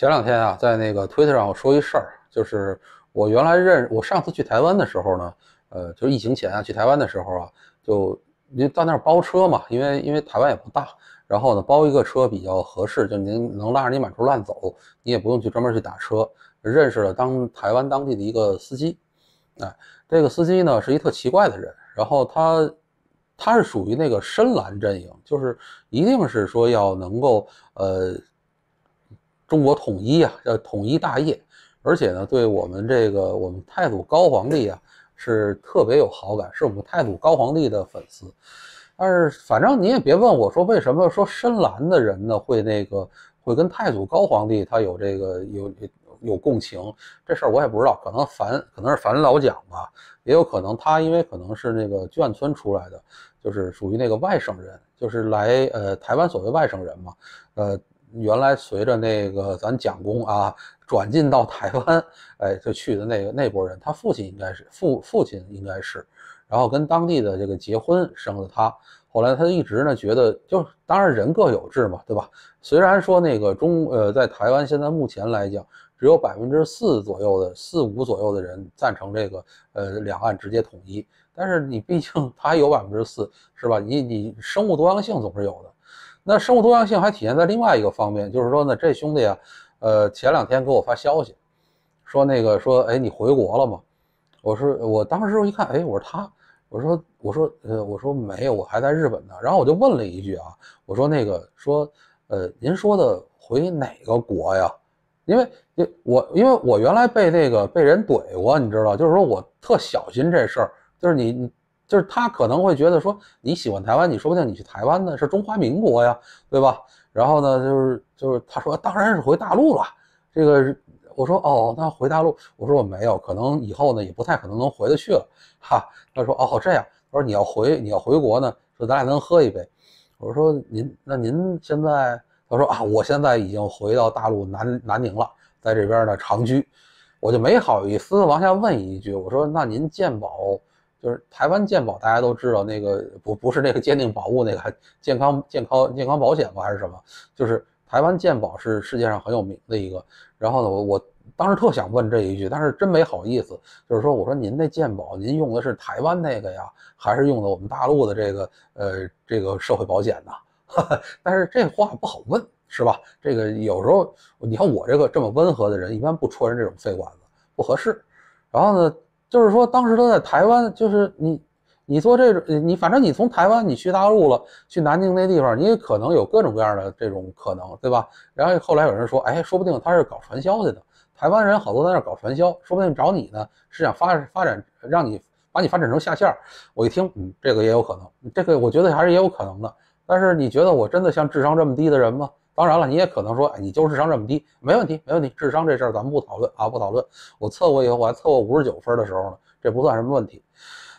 前两天啊，在那个推特上，我说一事儿，就是我原来认我上次去台湾的时候呢，呃，就是疫情前啊，去台湾的时候啊，就您到那儿包车嘛，因为因为台湾也不大，然后呢，包一个车比较合适，就您能拉着你满处乱走，你也不用去专门去打车。认识了当台湾当地的一个司机，哎，这个司机呢，是一特奇怪的人，然后他他是属于那个深蓝阵营，就是一定是说要能够呃。中国统一呀，呃，统一大业，而且呢，对我们这个我们太祖高皇帝啊，是特别有好感，是我们太祖高皇帝的粉丝。但是，反正你也别问我说为什么说深蓝的人呢会那个会跟太祖高皇帝他有这个有有有共情这事儿，我也不知道，可能樊可能是樊老蒋吧，也有可能他因为可能是那个眷村出来的，就是属于那个外省人，就是来呃台湾所谓外省人嘛，呃。原来随着那个咱蒋公啊转进到台湾，哎，就去的那个那波人，他父亲应该是父父亲应该是，然后跟当地的这个结婚生的他，后来他一直呢觉得就当然人各有志嘛，对吧？虽然说那个中呃在台湾现在目前来讲只有百分之四左右的四五左右的人赞成这个呃两岸直接统一，但是你毕竟他还有百分之四，是吧？你你生物多样性总是有的。那生物多样性还体现在另外一个方面，就是说呢，这兄弟啊，呃，前两天给我发消息，说那个说，哎，你回国了吗？我说，我当时我一看，哎，我说他，我说，我说，呃，我说没有，我还在日本呢。然后我就问了一句啊，我说那个说，呃，您说的回哪个国呀？因为，我因为我原来被那个被人怼过，你知道，就是说我特小心这事儿，就是你你。就是他可能会觉得说你喜欢台湾，你说不定你去台湾呢，是中华民国呀，对吧？然后呢，就是就是他说当然是回大陆了。这个我说哦，那回大陆，我说我没有，可能以后呢也不太可能能回得去了哈。他说哦这样，他说你要回你要回国呢，说咱俩能喝一杯。我说您那您现在他说啊，我现在已经回到大陆南南宁了，在这边呢长居。我就没好意思往下问一句，我说那您鉴宝。就是台湾鉴宝，大家都知道那个不不是那个鉴定宝物那个健康健康健康保险吧还是什么？就是台湾鉴宝是世界上很有名的一个。然后呢，我我当时特想问这一句，但是真没好意思。就是说，我说您那鉴宝，您用的是台湾那个呀，还是用的我们大陆的这个呃这个社会保险呢？但是这话不好问，是吧？这个有时候你看我这个这么温和的人，一般不戳人这种肺管子，不合适。然后呢？就是说，当时他在台湾，就是你，你做这种，你反正你从台湾你去大陆了，去南京那地方，你也可能有各种各样的这种可能，对吧？然后后来有人说，哎，说不定他是搞传销去的，台湾人好多在那搞传销，说不定找你呢，是想发发展，让你把你发展成下线。我一听，嗯，这个也有可能，这个我觉得还是也有可能的。但是你觉得我真的像智商这么低的人吗？当然了，你也可能说，哎，你就智商这么低，没问题，没问题。智商这事儿咱们不讨论啊，不讨论。我测过以后，我还测过五十九分的时候呢，这不算什么问题。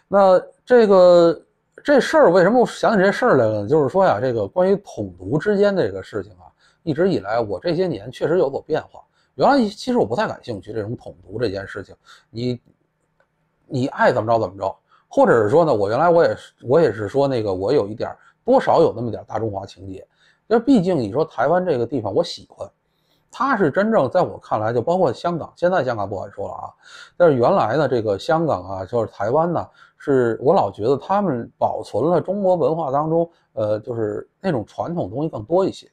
那这个这事儿为什么我想起这事儿来了呢？就是说呀，这个关于统独之间的这个事情啊，一直以来我这些年确实有所变化。原来其实我不太感兴趣这种统独这件事情，你你爱怎么着怎么着，或者是说呢，我原来我也是我也是说那个，我有一点多少有那么点大中华情节。因为毕竟你说台湾这个地方我喜欢，它是真正在我看来，就包括香港，现在香港不敢说了啊。但是原来的这个香港啊，就是台湾呢，是我老觉得他们保存了中国文化当中，呃，就是那种传统东西更多一些。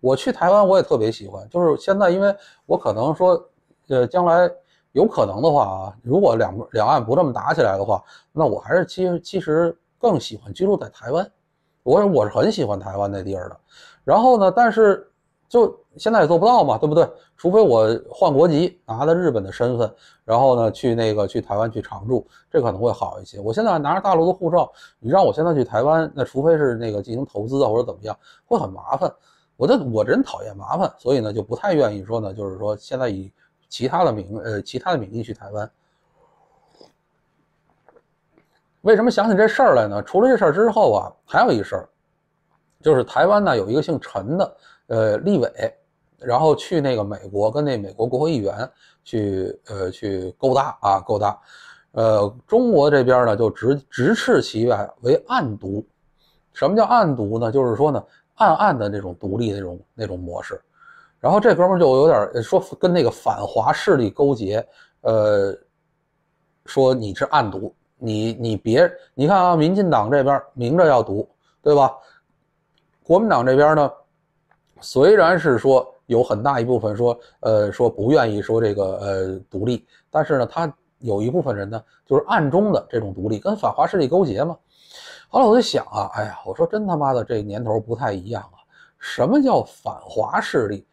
我去台湾我也特别喜欢，就是现在因为我可能说，呃，将来有可能的话啊，如果两两岸不这么打起来的话，那我还是其实其实更喜欢居住在台湾。我我是很喜欢台湾那地儿的，然后呢，但是就现在也做不到嘛，对不对？除非我换国籍，拿了日本的身份，然后呢去那个去台湾去常住，这可能会好一些。我现在拿着大陆的护照，你让我现在去台湾，那除非是那个进行投资啊或者怎么样，会很麻烦。我这我真讨厌麻烦，所以呢就不太愿意说呢，就是说现在以其他的名呃其他的名义去台湾。为什么想起这事儿来呢？除了这事儿之后啊，还有一事儿，就是台湾呢有一个姓陈的呃立委，然后去那个美国跟那美国国会议员去呃去勾搭啊勾搭，呃中国这边呢就直直斥其为暗独。什么叫暗独呢？就是说呢暗暗的那种独立那种那种模式。然后这哥们儿就有点说跟那个反华势力勾结，呃，说你是暗独。你你别你看啊，民进党这边明着要独对吧？国民党这边呢，虽然是说有很大一部分说呃说不愿意说这个呃独立，但是呢，他有一部分人呢，就是暗中的这种独立，跟反华势力勾结嘛。后来我在想啊，哎呀，我说真他妈的这年头不太一样啊！什么叫反华势力？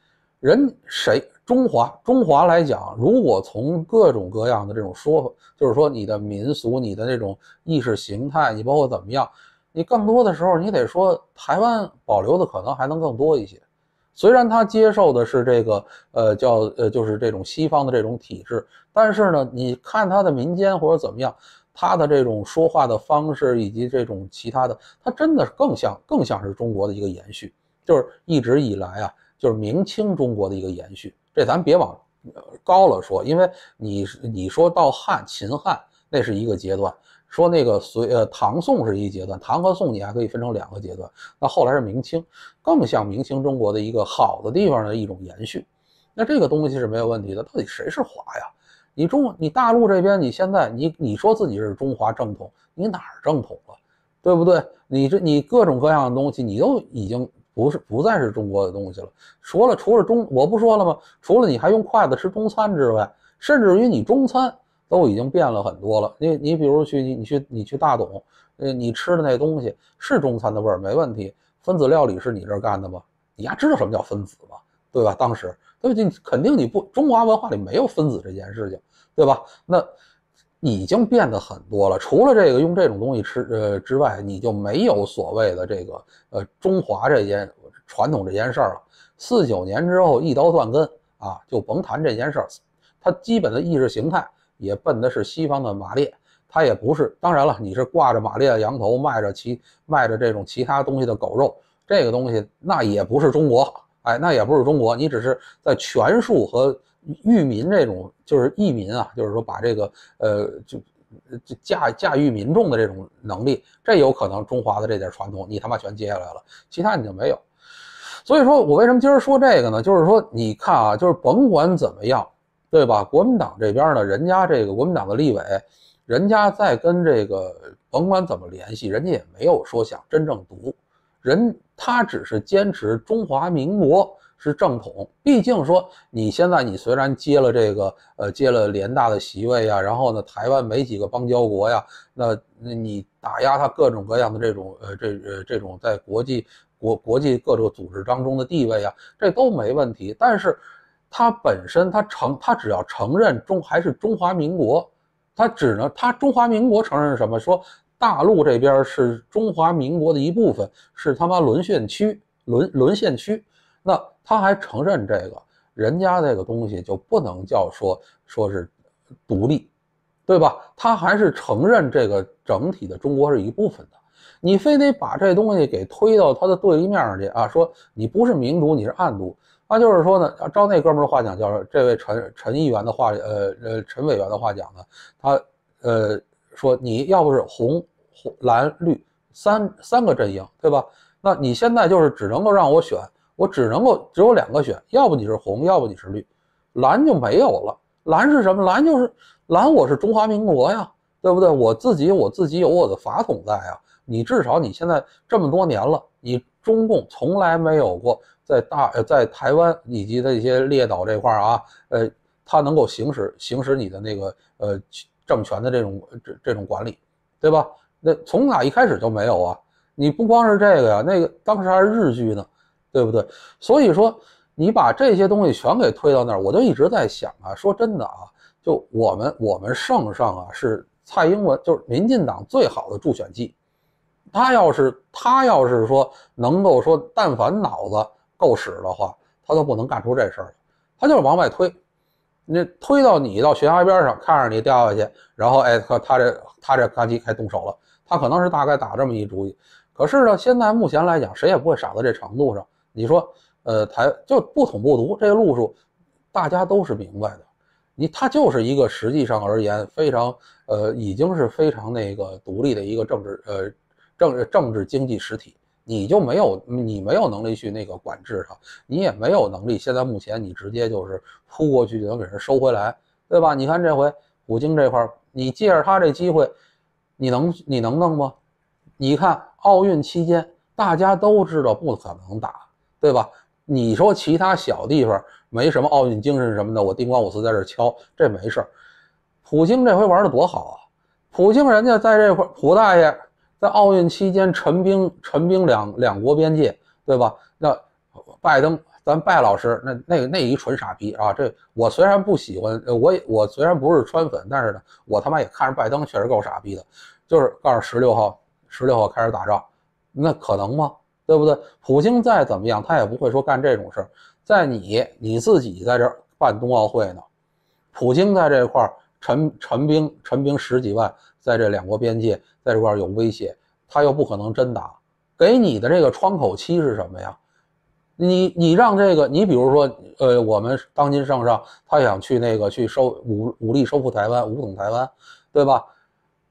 人谁？中华，中华来讲，如果从各种各样的这种说法，就是说你的民俗、你的那种意识形态，你包括怎么样，你更多的时候你得说，台湾保留的可能还能更多一些。虽然他接受的是这个，呃，叫呃，就是这种西方的这种体制，但是呢，你看他的民间或者怎么样，他的这种说话的方式以及这种其他的，他真的更像，更像是中国的一个延续，就是一直以来啊。就是明清中国的一个延续，这咱别往高了说，因为你你说到汉秦汉那是一个阶段，说那个隋呃唐宋是一阶段，唐和宋你还可以分成两个阶段，那后来是明清，更像明清中国的一个好的地方的一种延续，那这个东西是没有问题的。到底谁是华呀？你中你大陆这边你现在你你说自己是中华正统，你哪儿正统了？对不对？你这你各种各样的东西你都已经。不是，不再是中国的东西了。除了除了中，我不说了吗？除了你还用筷子吃中餐之外，甚至于你中餐都已经变了很多了。你你比如去你你去你去大董，呃，你吃的那东西是中餐的味儿，没问题。分子料理是你这干的吗？你丫知道什么叫分子吗？对吧？当时，对，你肯定你不中华文化里没有分子这件事情，对吧？那。已经变得很多了，除了这个用这种东西吃呃之外，你就没有所谓的这个呃中华这件传统这件事儿了。四九年之后一刀断根啊，就甭谈这件事儿。它基本的意识形态也奔的是西方的马列，它也不是。当然了，你是挂着马列的羊头，卖着其卖着这种其他东西的狗肉，这个东西那也不是中国，哎，那也不是中国，你只是在权术和。驭民这种就是益民啊，就是说把这个呃就就驾驾驭民众的这种能力，这有可能中华的这点传统你他妈全接下来了，其他你就没有。所以说我为什么今儿说这个呢？就是说你看啊，就是甭管怎么样，对吧？国民党这边呢，人家这个国民党的立委，人家在跟这个甭管怎么联系，人家也没有说想真正读人，他只是坚持中华民国。是正统，毕竟说你现在你虽然接了这个呃接了联大的席位啊，然后呢台湾没几个邦交国呀，那那你打压他各种各样的这种呃这呃这种在国际国国际各种组织当中的地位啊，这都没问题。但是，他本身他承他只要承认中还是中华民国，他只能他中华民国承认什么？说大陆这边是中华民国的一部分，是他妈沦陷区沦沦陷区，那。他还承认这个，人家这个东西就不能叫说说是独立，对吧？他还是承认这个整体的中国是一部分的。你非得把这东西给推到他的对立面上去啊？说你不是民主，你是暗独。那就是说呢，照那哥们儿话讲，叫这位陈陈议员的话，呃呃，陈委员的话讲呢，他呃说你要不是红、蓝、绿三三个阵营，对吧？那你现在就是只能够让我选。我只能够只有两个选，要不你是红，要不你是绿，蓝就没有了。蓝是什么？蓝就是蓝，我是中华民国呀，对不对？我自己，我自己有我的法统在啊。你至少你现在这么多年了，你中共从来没有过在大呃在台湾以及一些列岛这块啊，呃，它能够行使行使你的那个呃政权的这种这这种管理，对吧？那从哪一开始就没有啊？你不光是这个呀，那个当时还是日剧呢。对不对？所以说，你把这些东西全给推到那儿，我就一直在想啊。说真的啊，就我们我们圣上啊，是蔡英文，就是民进党最好的助选剂。他要是他要是说能够说，但凡脑子够使的话，他都不能干出这事儿来。他就是往外推，那推到你到悬崖边上，看着你掉下去，然后哎，他他这他这当叽开动手了。他可能是大概打这么一主意。可是呢，现在目前来讲，谁也不会傻到这程度上。你说，呃，台就不统不独这个路数，大家都是明白的。你他就是一个实际上而言非常，呃，已经是非常那个独立的一个政治，呃，政政治经济实体。你就没有你没有能力去那个管制它，你也没有能力。现在目前你直接就是扑过去就能给人收回来，对吧？你看这回普京这块，你借着他这机会，你能你能弄吗？你看奥运期间，大家都知道不可能打。对吧？你说其他小地方没什么奥运精神什么的，我叮咣我四在这敲，这没事儿。普京这回玩的多好啊！普京人家在这块，普大爷在奥运期间陈兵陈兵两两国边界，对吧？那拜登，咱拜老师，那那那一纯傻逼啊！这我虽然不喜欢，我也我虽然不是川粉，但是呢，我他妈也看着拜登确实够傻逼的，就是告诉十六号，十六号开始打仗，那可能吗？对不对？普京再怎么样，他也不会说干这种事儿。在你你自己在这办冬奥会呢，普京在这块儿陈陈兵陈兵十几万在这两国边界在这块儿有威胁，他又不可能真打。给你的这个窗口期是什么呀？你你让这个你比如说呃，我们当今圣上他想去那个去收武武力收复台湾武统台湾，对吧？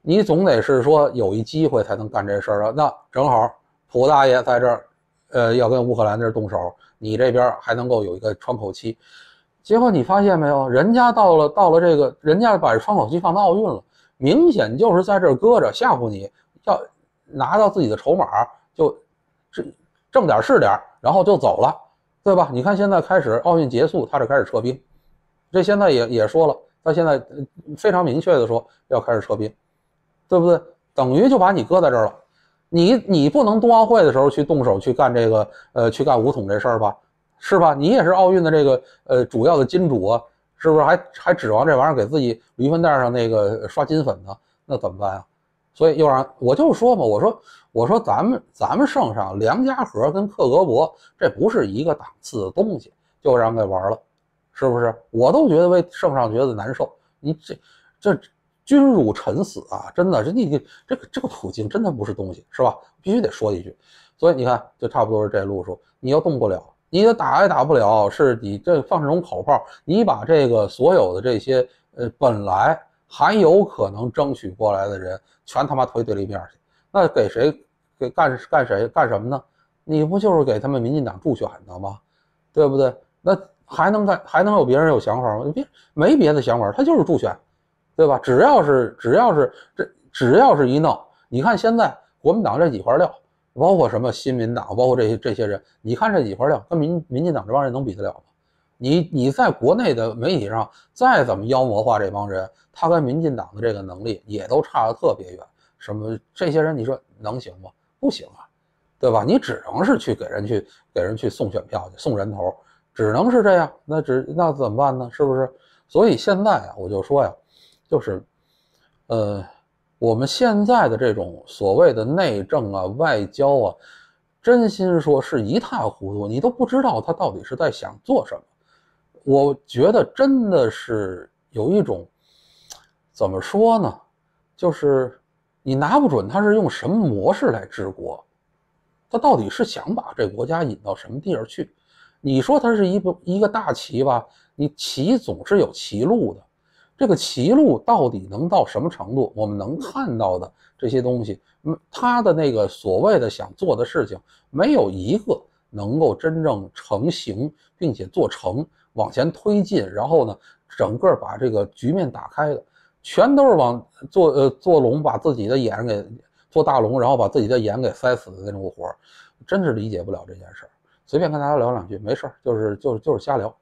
你总得是说有一机会才能干这事儿啊。那正好。普大爷在这儿，呃，要跟乌克兰这动手，你这边还能够有一个窗口期。结果你发现没有，人家到了到了这个，人家把窗口期放到奥运了，明显就是在这儿搁着吓唬你，要拿到自己的筹码，就挣挣点是点，然后就走了，对吧？你看现在开始奥运结束，他这开始撤兵，这现在也也说了，他现在非常明确的说要开始撤兵，对不对？等于就把你搁在这儿了。你你不能冬奥会的时候去动手去干这个，呃，去干五统这事儿吧，是吧？你也是奥运的这个，呃，主要的金主啊，是不是？还还指望这玩意儿给自己驴粪蛋上那个刷金粉呢？那怎么办啊？所以又让我就说嘛，我说我说咱们咱们圣上梁家河跟克格勃这不是一个档次的东西，就让给玩了，是不是？我都觉得为圣上觉得难受，你这这。君辱臣死啊！真的，这你这这个这个普京真的不是东西，是吧？必须得说一句。所以你看，就差不多是这路数。你又动不了，你打也打不了，是你这放这种口炮，你把这个所有的这些呃本来还有可能争取过来的人，全他妈推对立面去。那给谁？给干干谁干什么呢？你不就是给他们民进党助选的吗？对不对？那还能再还能有别人有想法吗？别没别的想法，他就是助选。对吧？只要是只要是这只要是一闹，你看现在国民党这几块料，包括什么新民党，包括这些这些人，你看这几块料跟民民进党这帮人能比得了吗？你你在国内的媒体上再怎么妖魔化这帮人，他跟民进党的这个能力也都差得特别远。什么这些人，你说能行吗？不行啊，对吧？你只能是去给人去给人去送选票去送人头，只能是这样。那只那怎么办呢？是不是？所以现在我就说呀。就是，呃，我们现在的这种所谓的内政啊、外交啊，真心说是一塌糊涂，你都不知道他到底是在想做什么。我觉得真的是有一种，怎么说呢，就是你拿不准他是用什么模式来治国，他到底是想把这国家引到什么地方去？你说他是一不一个大棋吧？你棋总是有棋路的。这个歧路到底能到什么程度？我们能看到的这些东西，嗯，他的那个所谓的想做的事情，没有一个能够真正成型并且做成，往前推进，然后呢，整个把这个局面打开的，全都是往做呃做龙，把自己的眼给做大龙，然后把自己的眼给塞死的那种活儿，真是理解不了这件事儿。随便跟大家聊两句，没事儿，就是就是就是瞎聊。